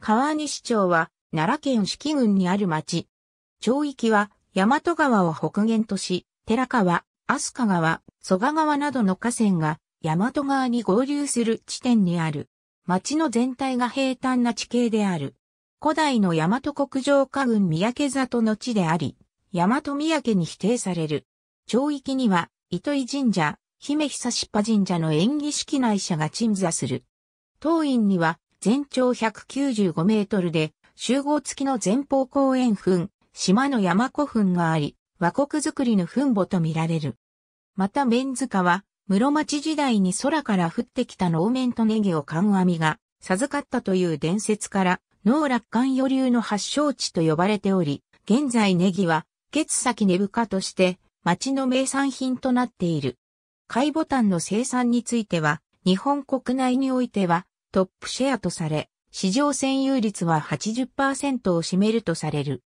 川西町は奈良県四季郡にある町。町域は大和川を北限とし、寺川、飛鳥川、蘇我川などの河川が大和川に合流する地点にある。町の全体が平坦な地形である。古代の大和国上下郡三宅里の地であり、大和三宅に否定される。町域には、糸井神社、姫久しっぱ神社の縁起式内社が鎮座する。当院には、全長195メートルで、集合付きの前方後円墳、島の山古墳があり、和国造りの墳墓と見られる。また面塚は、室町時代に空から降ってきた能面とネギを観阿弥が授かったという伝説から、能楽観余流の発祥地と呼ばれており、現在ネギは、月先根深として、町の名産品となっている。貝ボタンの生産については、日本国内においては、トップシェアとされ、市場占有率は80%を占めるとされる。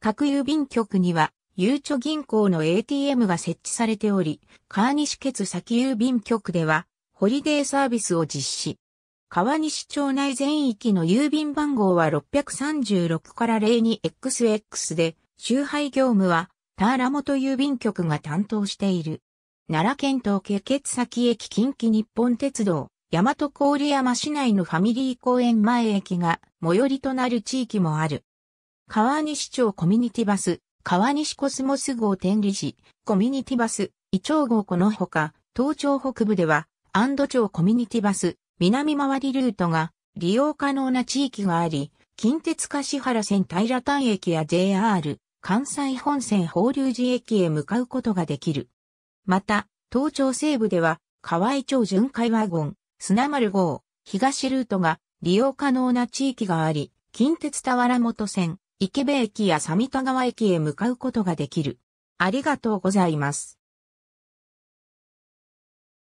各郵便局には、ゆうちょ銀行の ATM が設置されており、川西決先郵便局では、ホリデーサービスを実施。川西町内全域の郵便番号は636から 02XX で、集配業務は、田原本郵便局が担当している。奈良県東家決先駅近畿日本鉄道、大和郡山市内のファミリー公園前駅が最寄りとなる地域もある。川西町コミュニティバス、川西コスモス号天理寺、コミュニティバス、伊調号このほか、東町北部では、安堵町コミュニティバス、南回りルートが利用可能な地域があり、近鉄橿原線平田駅や JR、関西本線法隆寺駅へ向かうことができる。また、東町西部では、河合町巡回ワゴン、砂丸号、東ルートが利用可能な地域があり、近鉄田原本線、池部駅や三田川駅へ向かうことができる。ありがとうございます。